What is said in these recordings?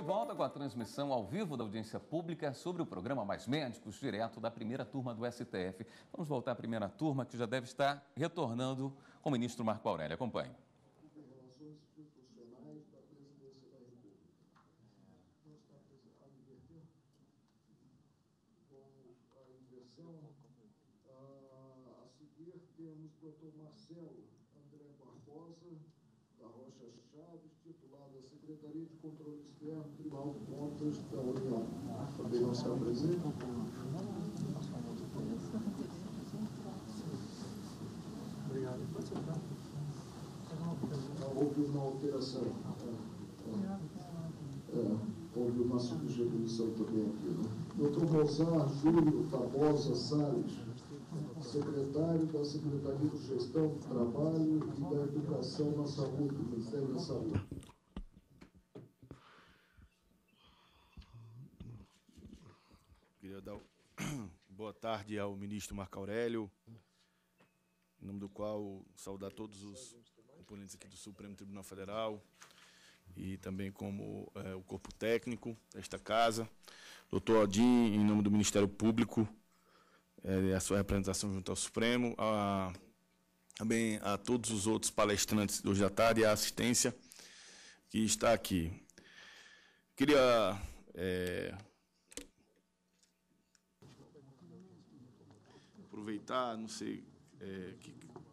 de volta com a transmissão ao vivo da audiência pública sobre o programa Mais Médicos, direto da primeira turma do STF. Vamos voltar à primeira turma, que já deve estar retornando com o ministro Marco Aurélio. Acompanhe. Ah, Marcelo. Secretaria de Controle Externo, Tribunal de Contas da União. É também não se presente. Obrigado. Pode sentar. Houve uma alteração. É, é, houve uma substituição também aqui. Né? Doutor Gonçalo Júlio Tabosa Salles, secretário da Secretaria de Gestão do Trabalho e da Educação na Saúde, do Ministério da Saúde. tarde ao ministro Marco Aurélio, em nome do qual saudar todos os componentes aqui do Supremo Tribunal Federal e também como é, o corpo técnico desta casa. Doutor Odin, em nome do Ministério Público, é, a sua representação junto ao Supremo, a, também a todos os outros palestrantes de hoje à tarde e a assistência que está aqui. Queria é, aproveitar, não sei, é, eh,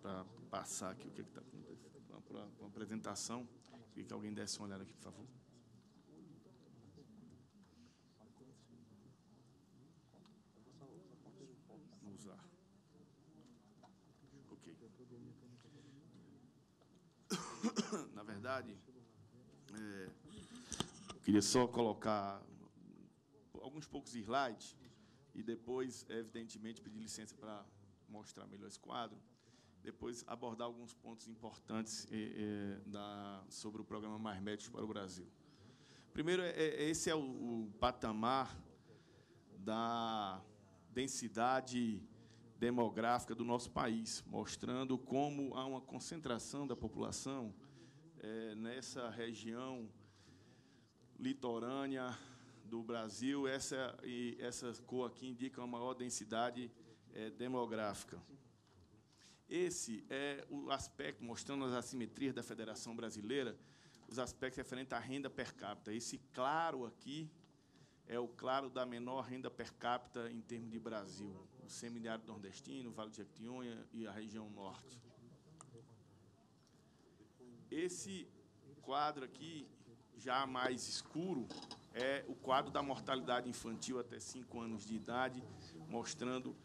para passar aqui o que é está acontecendo, para uma apresentação. Queria que alguém desse uma olhada aqui, por favor. Vamos Ok. Na verdade, é, queria só colocar alguns poucos slides e depois, evidentemente, pedir licença para mostrar melhor esse quadro, depois abordar alguns pontos importantes eh, eh, da, sobre o programa Mais Médicos para o Brasil. Primeiro, é, é, esse é o, o, patamar da densidade demográfica do nosso país, mostrando como há uma concentração da população eh, nessa região litorânea, do Brasil. Essa, e essa cor aqui indica uma maior densidade é, demográfica. Esse é o aspecto, mostrando as assimetrias da Federação Brasileira, os aspectos referentes à renda per capita. Esse claro aqui é o claro da menor renda per capita em termos de Brasil. O seminário nordestino, o Vale de Jequitinhonha e a região norte. Esse quadro aqui, já mais escuro, é o quadro da mortalidade infantil até 5 anos de idade, mostrando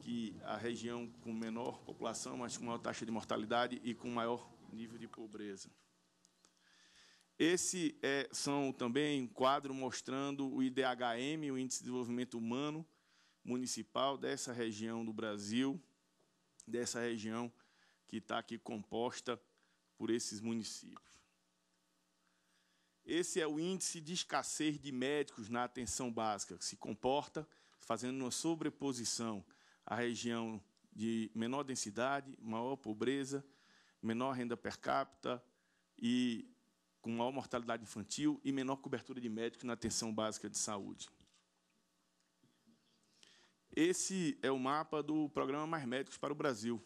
que a região com menor população, mas com maior taxa de mortalidade e com maior nível de pobreza. Esse é, são também um quadro mostrando o IDHM, o Índice de Desenvolvimento Humano Municipal dessa região do Brasil, dessa região que está aqui composta por esses municípios. Esse é o índice de escassez de médicos na atenção básica, que se comporta fazendo uma sobreposição à região de menor densidade, maior pobreza, menor renda per capita e com maior mortalidade infantil e menor cobertura de médicos na atenção básica de saúde. Esse é o mapa do programa Mais Médicos para o Brasil,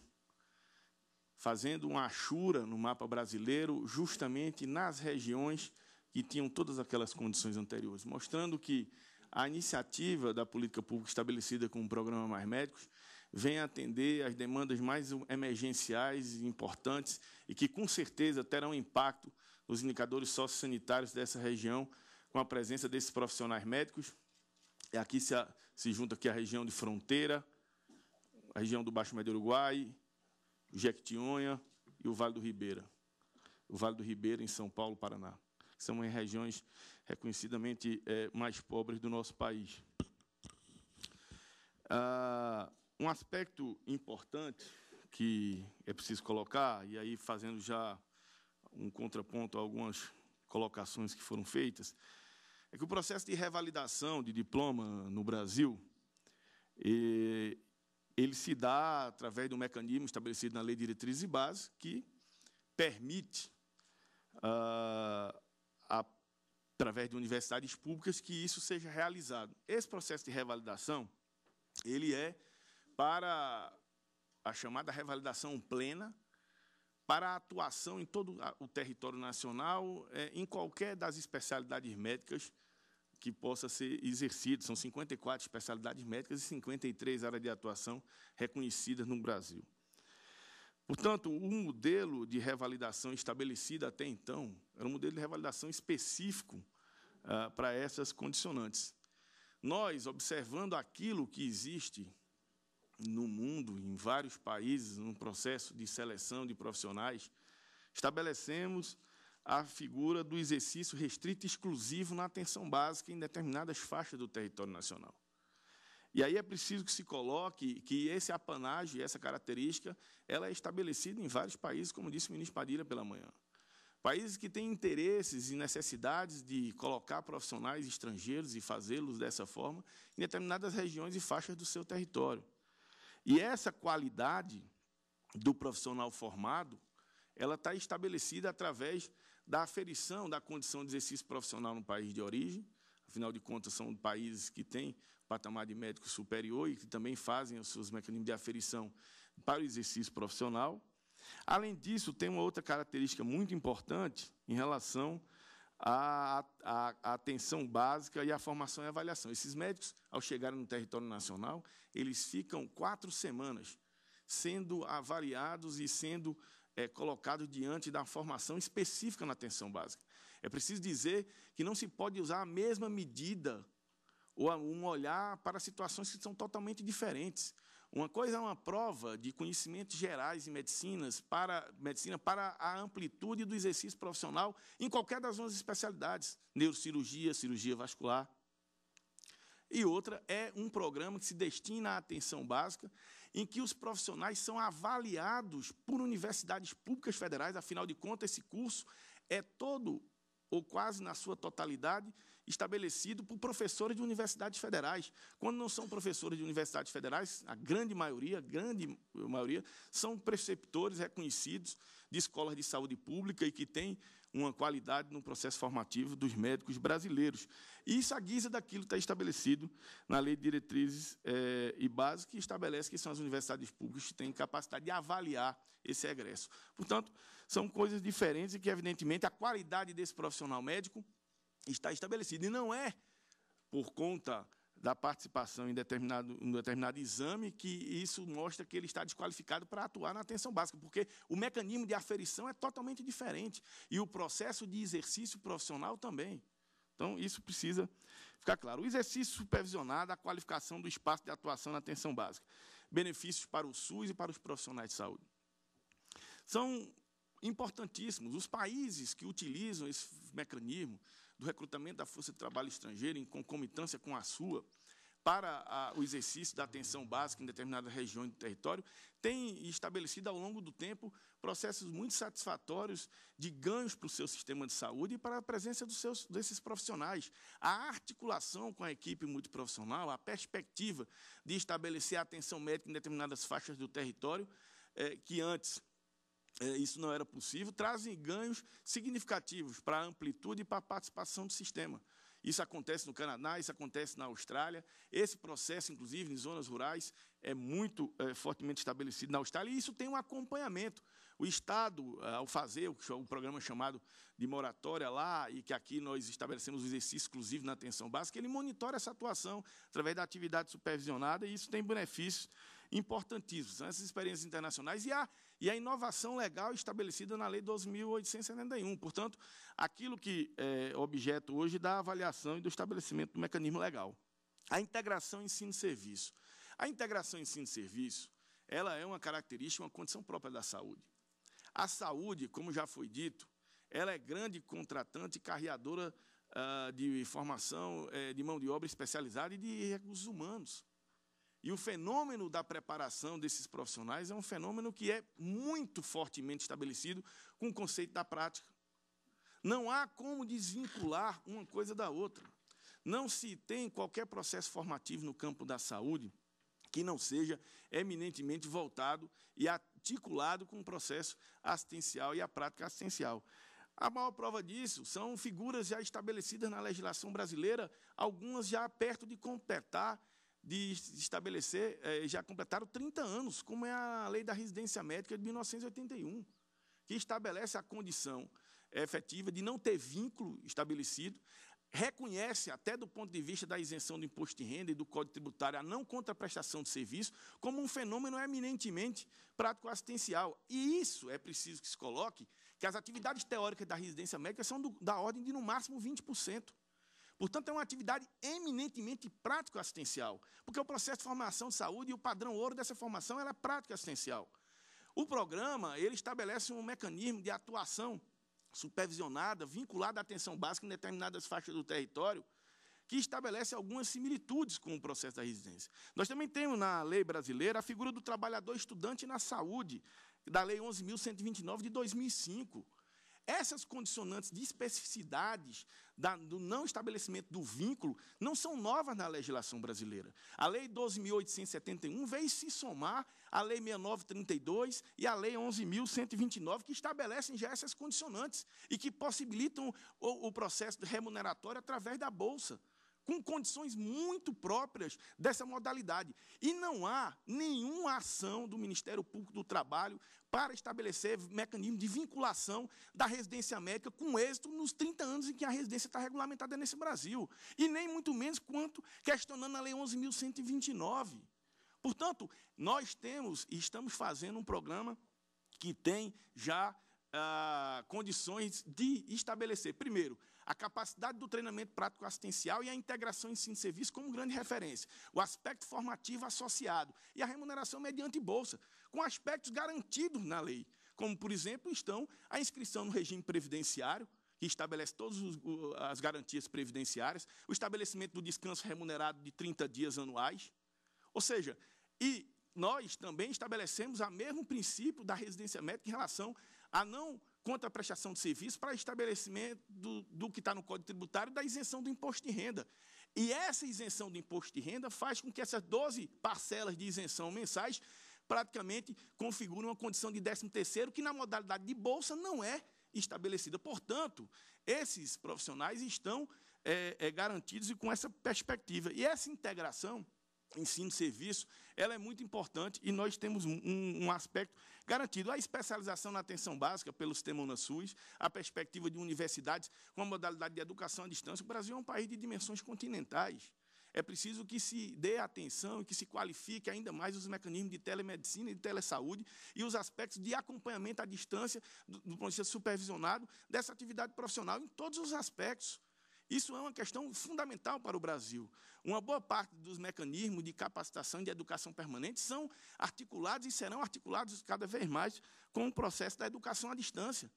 fazendo uma achura no mapa brasileiro justamente nas regiões que tinham todas aquelas condições anteriores, mostrando que a iniciativa da política pública estabelecida com o programa Mais Médicos vem atender às demandas mais emergenciais e importantes e que, com certeza, terão impacto nos indicadores sociosanitários dessa região com a presença desses profissionais médicos. E aqui se, a, se junta aqui a região de fronteira, a região do Baixo Médio Uruguai, Jequitinhonha e o Vale do Ribeira. O Vale do Ribeira, em São Paulo, Paraná são em regiões reconhecidamente é, mais pobres do nosso país. Ah, um aspecto importante que é preciso colocar, e aí fazendo já um contraponto a algumas colocações que foram feitas, é que o processo de revalidação de diploma no Brasil ele se dá através de um mecanismo estabelecido na Lei de Diretrizes e Bases que permite ah, através de universidades públicas, que isso seja realizado. Esse processo de revalidação, ele é para a chamada revalidação plena, para a atuação em todo o território nacional, é, em qualquer das especialidades médicas que possa ser exercido. São 54 especialidades médicas e 53 áreas de atuação reconhecidas no Brasil. Portanto, o modelo de revalidação estabelecido até então era um modelo de revalidação específico ah, para essas condicionantes. Nós, observando aquilo que existe no mundo, em vários países, num processo de seleção de profissionais, estabelecemos a figura do exercício restrito e exclusivo na atenção básica em determinadas faixas do território nacional. E aí é preciso que se coloque que esse apanágio, essa característica, ela é estabelecida em vários países, como disse o ministro Padilha pela manhã. Países que têm interesses e necessidades de colocar profissionais estrangeiros e fazê-los dessa forma em determinadas regiões e faixas do seu território. E essa qualidade do profissional formado, ela está estabelecida através da aferição da condição de exercício profissional no país de origem afinal de contas, são países que têm patamar de médico superior e que também fazem os seus mecanismos de aferição para o exercício profissional. Além disso, tem uma outra característica muito importante em relação à, à, à, atenção básica e à formação e avaliação. Esses médicos, ao chegarem no território nacional, eles ficam quatro semanas sendo avaliados e sendo é, colocados diante da formação específica na atenção básica. É preciso dizer que não se pode usar a mesma medida ou um olhar para situações que são totalmente diferentes. Uma coisa é uma prova de conhecimentos gerais em medicinas para medicina para a amplitude do exercício profissional em qualquer das nossas especialidades, neurocirurgia, cirurgia vascular. E outra é um programa que se destina à atenção básica, em que os profissionais são avaliados por universidades públicas federais, afinal de contas, esse curso é todo ou quase na sua totalidade, estabelecido por professores de universidades federais. Quando não são professores de universidades federais, a grande maioria, a grande maioria, são preceptores reconhecidos de escolas de saúde pública e que têm uma qualidade no processo formativo dos médicos brasileiros. E isso, à guisa daquilo que está estabelecido na Lei de Diretrizes é, e Bases, que estabelece que são as universidades públicas que têm capacidade de avaliar esse egresso. Portanto, são coisas diferentes e que, evidentemente, a qualidade desse profissional médico está estabelecida. E não é por conta da participação em determinado, em determinado exame que isso mostra que ele está desqualificado para atuar na atenção básica, porque o mecanismo de aferição é totalmente diferente e o processo de exercício profissional também. Então, isso precisa ficar claro. O exercício supervisionado, a qualificação do espaço de atuação na atenção básica. Benefícios para o SUS e para os profissionais de saúde. São importantíssimos. Os países que utilizam esse mecanismo do recrutamento da força de trabalho estrangeira em concomitância com a sua para a, o exercício da atenção básica em determinada região do território, têm estabelecido ao longo do tempo processos muito satisfatórios de ganhos para o seu sistema de saúde e para a presença dos seus, desses profissionais. A articulação com a equipe multiprofissional, a perspectiva de estabelecer a atenção médica em determinadas faixas do território, é, que antes é, isso não era possível, trazem ganhos significativos para a amplitude e para a participação do sistema. Isso acontece no Canadá, isso acontece na Austrália. Esse processo, inclusive, em zonas rurais, é muito é, fortemente estabelecido na Austrália e isso tem um acompanhamento. O Estado, é, ao fazer o, o programa chamado de moratória lá, e que aqui nós estabelecemos o exercício exclusivo na atenção básica, ele monitora essa atuação através da atividade supervisionada e isso tem benefícios importantíssimos. São essas experiências internacionais e há e a inovação legal estabelecida na Lei 12.871. Portanto, aquilo que é objeto hoje da avaliação e do estabelecimento do mecanismo legal. A integração ensino-serviço. A integração ensino-serviço ela é uma característica, uma condição própria da saúde. A saúde, como já foi dito, ela é grande contratante e carreadora ah, de formação é, de mão de obra especializada e de recursos humanos. E o fenômeno da preparação desses profissionais é um fenômeno que é muito fortemente estabelecido com o conceito da prática. Não há como desvincular uma coisa da outra. Não se tem qualquer processo formativo no campo da saúde que não seja eminentemente voltado e articulado com o processo assistencial e a prática assistencial. A maior prova disso são figuras já estabelecidas na legislação brasileira, algumas já perto de completar de estabelecer, é, já completaram 30 anos, como é a lei da residência médica de 1981, que estabelece a condição efetiva de não ter vínculo estabelecido, reconhece, até do ponto de vista da isenção do imposto de renda e do Código Tributário, a não contraprestação de serviço como um fenômeno eminentemente prático-assistencial. E isso é preciso que se coloque, que as atividades teóricas da residência médica são do, da ordem de, no máximo, 20%. Portanto, é uma atividade eminentemente prático-assistencial, porque o processo de formação de saúde e o padrão ouro dessa formação era é prático-assistencial. O programa ele estabelece um mecanismo de atuação supervisionada, vinculada à atenção básica em determinadas faixas do território, que estabelece algumas similitudes com o processo da residência. Nós também temos na lei brasileira a figura do trabalhador estudante na saúde, da Lei 11.129 de 2005. Essas condicionantes de especificidades da, do não estabelecimento do vínculo não são novas na legislação brasileira. A Lei 12.871 veio se somar à Lei 6932 e à Lei 11.129, que estabelecem já essas condicionantes e que possibilitam o, o processo remuneratório através da Bolsa com condições muito próprias dessa modalidade. E não há nenhuma ação do Ministério Público do Trabalho para estabelecer mecanismo de vinculação da residência médica com êxito nos 30 anos em que a residência está regulamentada nesse Brasil. E nem muito menos quanto questionando a Lei 11.129. Portanto, nós temos e estamos fazendo um programa que tem já ah, condições de estabelecer, primeiro, a capacidade do treinamento prático assistencial e a integração ensino-serviço como grande referência, o aspecto formativo associado e a remuneração mediante bolsa, com aspectos garantidos na lei, como, por exemplo, estão a inscrição no regime previdenciário, que estabelece todas as garantias previdenciárias, o estabelecimento do descanso remunerado de 30 dias anuais, ou seja, e nós também estabelecemos o mesmo princípio da residência médica em relação a não contra a prestação de serviço para estabelecimento do, do que está no Código Tributário da isenção do imposto de renda. E essa isenção do imposto de renda faz com que essas 12 parcelas de isenção mensais praticamente configurem uma condição de 13º que na modalidade de bolsa não é estabelecida. Portanto, esses profissionais estão é, é, garantidos e com essa perspectiva. E essa integração ensino-serviço, ela é muito importante e nós temos um, um, aspecto garantido. A especialização na atenção básica pelo sistema UnaSUS, a perspectiva de universidades com a modalidade de educação à distância. O Brasil é um país de dimensões continentais. É preciso que se dê atenção e que se qualifique ainda mais os mecanismos de telemedicina e de telesaúde e os aspectos de acompanhamento à distância do, do processo supervisionado dessa atividade profissional em todos os aspectos. Isso é uma questão fundamental para o Brasil. Uma boa parte dos mecanismos de capacitação e de educação permanente são articulados e serão articulados cada vez mais com o processo da educação à distância.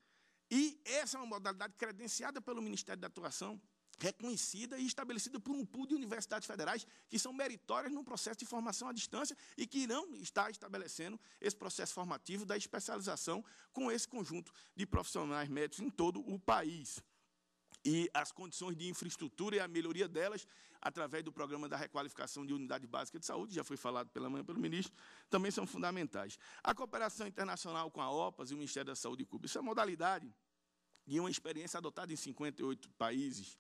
E essa é uma modalidade credenciada pelo Ministério da Atuação, reconhecida e estabelecida por um pool de universidades federais que são meritórias no processo de formação à distância e que irão estar estabelecendo esse processo formativo da especialização com esse conjunto de profissionais médicos em todo o país e as condições de infraestrutura e a melhoria delas através do programa da requalificação de unidade básica de saúde, já foi falado pela manhã pelo ministro, também são fundamentais. A cooperação internacional com a OPAS e o Ministério da Saúde de Cuba, isso é modalidade de uma experiência adotada em 58 países,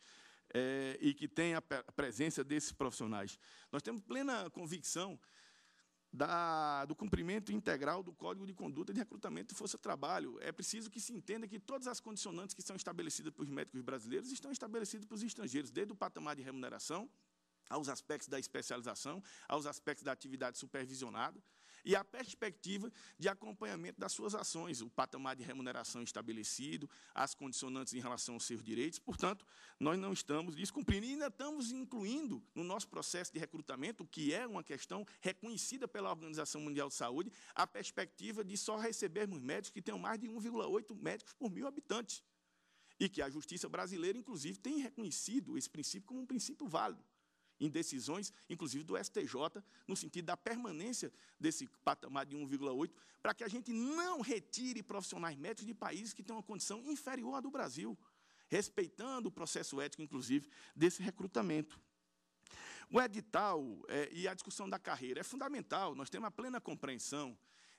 é, e que tem a presença desses profissionais. Nós temos plena convicção da, do cumprimento integral do Código de Conduta de Recrutamento de Força de Trabalho. É preciso que se entenda que todas as condicionantes que são estabelecidas pelos médicos brasileiros estão estabelecidas pelos estrangeiros, desde o patamar de remuneração, aos aspectos da especialização, aos aspectos da atividade supervisionada e a perspectiva de acompanhamento das suas ações, o patamar de remuneração estabelecido, as condicionantes em relação aos seus direitos. Portanto, nós não estamos descumprindo e ainda estamos incluindo no nosso processo de recrutamento, que é uma questão reconhecida pela Organização Mundial de Saúde, a perspectiva de só recebermos médicos que tenham mais de 1,8 médicos por mil habitantes. E que a justiça brasileira, inclusive, tem reconhecido esse princípio como um princípio válido em decisões, inclusive do STJ, no sentido da permanência desse patamar de 1,8, para que a gente não retire profissionais médicos de países que têm uma condição inferior à do Brasil, respeitando o processo ético, inclusive, desse recrutamento. O edital é, e a discussão da carreira é fundamental, nós temos a plena compreensão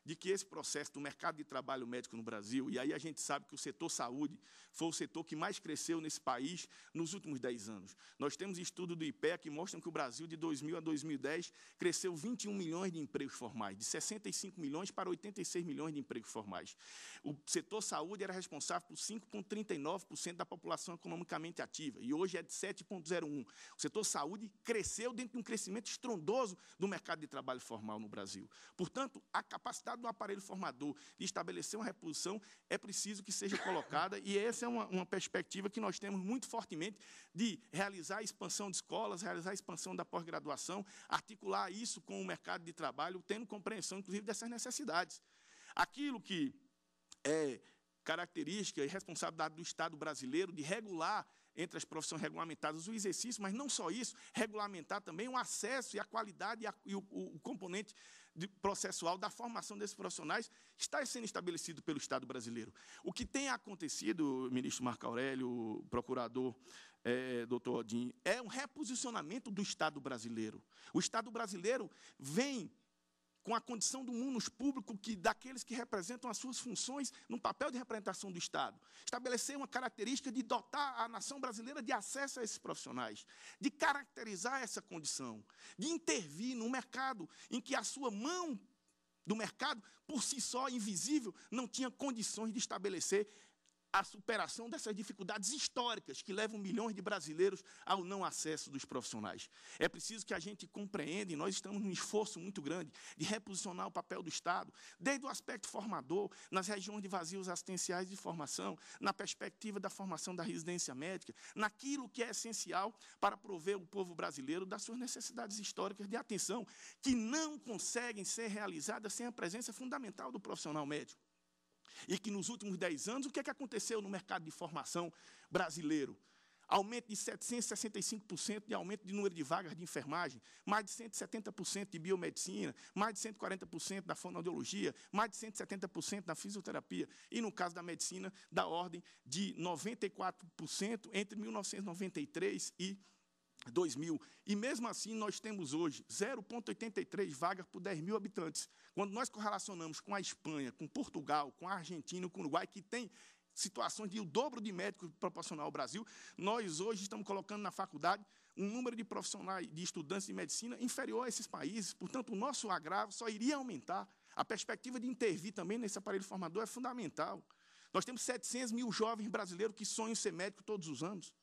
de que esse processo do mercado de trabalho médico no Brasil, e aí a gente sabe que o setor saúde foi o setor que mais cresceu nesse país nos últimos 10 anos. Nós temos estudo do IPEA que mostram que o Brasil, de 2000 a 2010, cresceu 21 milhões de empregos formais, de 65 milhões para 86 milhões de empregos formais. O setor saúde era responsável por 5,39% da população economicamente ativa, e hoje é de 7,01%. O setor saúde cresceu dentro de um crescimento estrondoso do mercado de trabalho formal no Brasil. Portanto, a capacidade do aparelho formador de estabelecer uma reposição, é preciso que seja colocada, e essa é uma, uma perspectiva que nós temos muito fortemente de realizar a expansão de escolas, realizar a expansão da pós-graduação, articular isso com o mercado de trabalho, tendo compreensão, inclusive, dessas necessidades. Aquilo que é característica e responsabilidade do Estado brasileiro de regular entre as profissões regulamentadas o exercício, mas não só isso, regulamentar também o acesso e a qualidade e, a, e o, o, componente processual da formação desses profissionais está sendo estabelecido pelo Estado brasileiro. O que tem acontecido, ministro Marco Aurélio, procurador é, doutor Odin, é um reposicionamento do Estado brasileiro. O Estado brasileiro vem com a condição do mundo público que daqueles que representam as suas funções no papel de representação do Estado. Estabelecer uma característica de dotar a nação brasileira de acesso a esses profissionais, de caracterizar essa condição, de intervir no mercado em que a sua mão do mercado, por si só invisível, não tinha condições de estabelecer a superação dessas dificuldades históricas que levam milhões de brasileiros ao não acesso dos profissionais. É preciso que a gente compreenda, e nós estamos num esforço muito grande, de reposicionar o papel do Estado, desde o aspecto formador, nas regiões de vazios assistenciais de formação, na perspectiva da formação da residência médica, naquilo que é essencial para prover o povo brasileiro das suas necessidades históricas de atenção, que não conseguem ser realizadas sem a presença fundamental do profissional médico. E que nos últimos 10 anos, o que, é que aconteceu no mercado de formação brasileiro? Aumento de 765% de aumento de número de vagas de enfermagem, mais de 170% de biomedicina, mais de 140% da fonoaudiologia, mais de 170% da fisioterapia e, no caso da medicina, da ordem de 94% entre 1993 e 2000. 2000. E mesmo assim, nós temos hoje 0,83 vagas por 10 mil habitantes. Quando nós correlacionamos com a Espanha, com Portugal, com a Argentina, com o Uruguai, que tem situações de o dobro de médicos proporcional ao Brasil, nós hoje estamos colocando na faculdade um número de profissionais, de estudantes de medicina inferior a esses países. Portanto, o nosso agravo só iria aumentar. A perspectiva de intervir também nesse aparelho formador é fundamental. Nós temos 700 mil jovens brasileiros que sonham ser médicos todos os anos.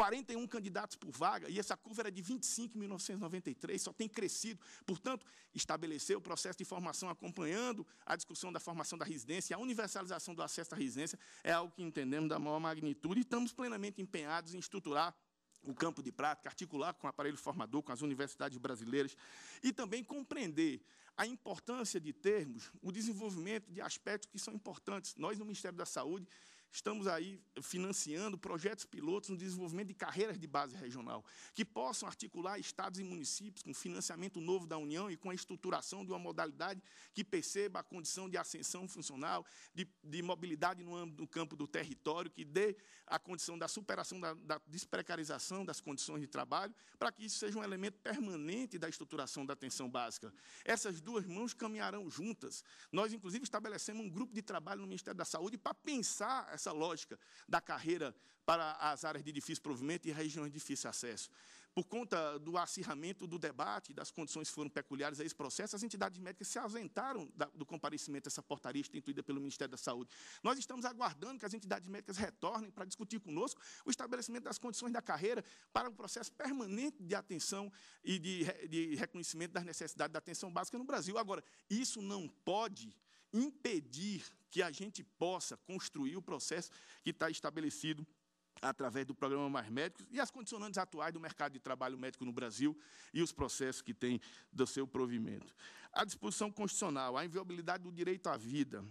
41 candidatos por vaga, e essa curva era de 25 em 1993, só tem crescido. Portanto, estabelecer o processo de formação acompanhando a discussão da formação da residência, a universalização do acesso à residência é algo que entendemos da maior magnitude e estamos plenamente empenhados em estruturar o campo de prática, articular com o aparelho formador, com as universidades brasileiras, e também compreender a importância de termos o desenvolvimento de aspectos que são importantes. Nós, no Ministério da Saúde, Estamos aí financiando projetos pilotos no desenvolvimento de carreiras de base regional, que possam articular estados e municípios com financiamento novo da União e com a estruturação de uma modalidade que perceba a condição de ascensão funcional, de, de mobilidade no, no, campo do território, que dê a condição da superação da, da desprecarização das condições de trabalho, para que isso seja um elemento permanente da estruturação da atenção básica. Essas duas mãos caminharão juntas. Nós, inclusive, estabelecemos um grupo de trabalho no Ministério da Saúde para pensar essa lógica da carreira para as áreas de difícil provimento e regiões de difícil acesso. Por conta do acirramento do debate, das condições que foram peculiares a esse processo, as entidades médicas se ausentaram do comparecimento dessa portaria instituída pelo Ministério da Saúde. Nós estamos aguardando que as entidades médicas retornem para discutir conosco o estabelecimento das condições da carreira para um processo permanente de atenção e de, de reconhecimento das necessidades da atenção básica no Brasil. Agora, isso não pode impedir que a gente possa construir o processo que está estabelecido através do programa Mais Médicos e as condicionantes atuais do mercado de trabalho médico no Brasil e os processos que tem do seu provimento. A disposição constitucional, a inviolabilidade do direito à vida,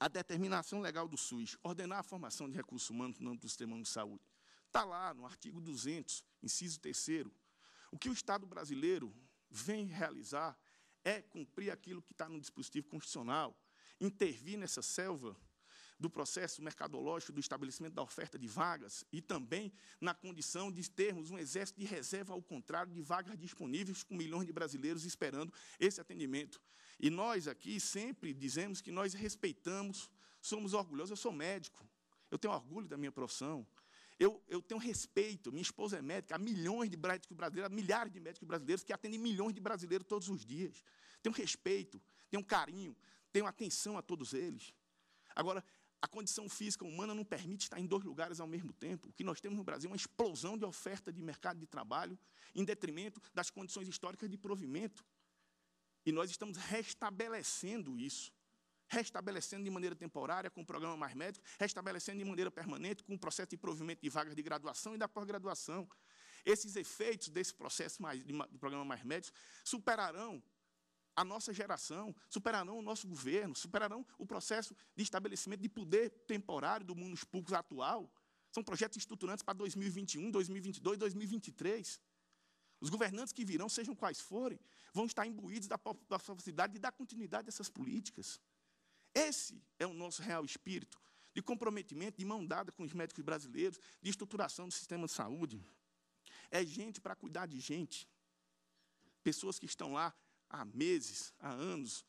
a determinação legal do SUS, ordenar a formação de recursos humanos no âmbito do sistema de saúde. Está lá no artigo 200, inciso 3 o que o Estado brasileiro vem realizar é cumprir aquilo que está no dispositivo constitucional, intervir nessa selva do processo mercadológico do estabelecimento da oferta de vagas e também na condição de termos um exército de reserva, ao contrário, de vagas disponíveis com milhões de brasileiros esperando esse atendimento. E nós aqui sempre dizemos que nós respeitamos, somos orgulhosos. Eu sou médico, eu tenho orgulho da minha profissão. Eu, eu tenho respeito, minha esposa é médica, há milhões de médicos brasileiros, há milhares de médicos brasileiros que atendem milhões de brasileiros todos os dias. Tenho respeito, tenho carinho, tenho atenção a todos eles. Agora, a condição física humana não permite estar em dois lugares ao mesmo tempo. O que nós temos no Brasil é uma explosão de oferta de mercado de trabalho em detrimento das condições históricas de provimento. E nós estamos restabelecendo isso restabelecendo de maneira temporária com o programa Mais Médico, restabelecendo de maneira permanente com o processo de provimento de vagas de graduação e da pós-graduação. Esses efeitos desse processo mais, do programa Mais Médicos superarão a nossa geração, superarão o nosso governo, superarão o processo de estabelecimento de poder temporário do mundo dos atual. São projetos estruturantes para 2021, 2022, 2023. Os governantes que virão, sejam quais forem, vão estar imbuídos da possibilidade de dar continuidade a essas políticas. Esse é o nosso real espírito de comprometimento, de mão dada com os médicos brasileiros, de estruturação do sistema de saúde. É gente para cuidar de gente. Pessoas que estão lá há meses, há anos,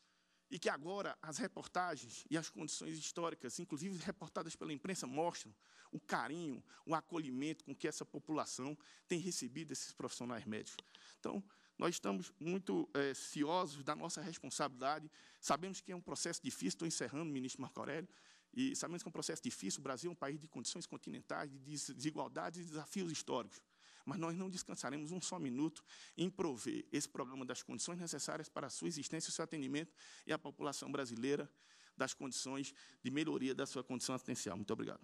e que agora as reportagens e as condições históricas, inclusive reportadas pela imprensa, mostram o carinho, o acolhimento com que essa população tem recebido esses profissionais médicos. Então, nós estamos muito é, ciosos da nossa responsabilidade, sabemos que é um processo difícil, estou encerrando, ministro Marco Aurélio, e sabemos que é um processo difícil, o Brasil é um país de condições continentais, de desigualdades e desafios históricos mas nós não descansaremos um só minuto em prover esse programa das condições necessárias para a sua existência, o seu atendimento e a população brasileira das condições de melhoria da sua condição assistencial. Muito obrigado.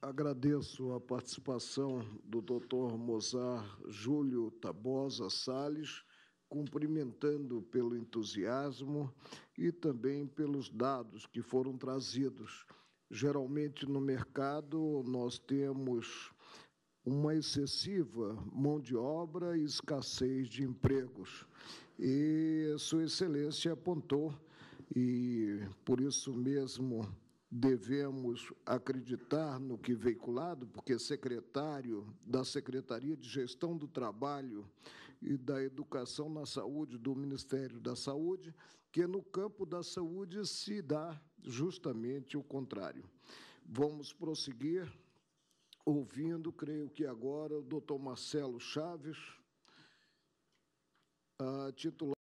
Agradeço a participação do Dr. Mozar Júlio Tabosa Salles, cumprimentando pelo entusiasmo e também pelos dados que foram trazidos. Geralmente, no mercado, nós temos uma excessiva mão de obra e escassez de empregos. E Sua Excelência apontou, e por isso mesmo devemos acreditar no que veiculado, porque secretário da Secretaria de Gestão do Trabalho e da Educação na Saúde do Ministério da Saúde, que no campo da saúde se dá justamente o contrário. Vamos prosseguir ouvindo, creio que agora, o doutor Marcelo Chaves, ah, titular.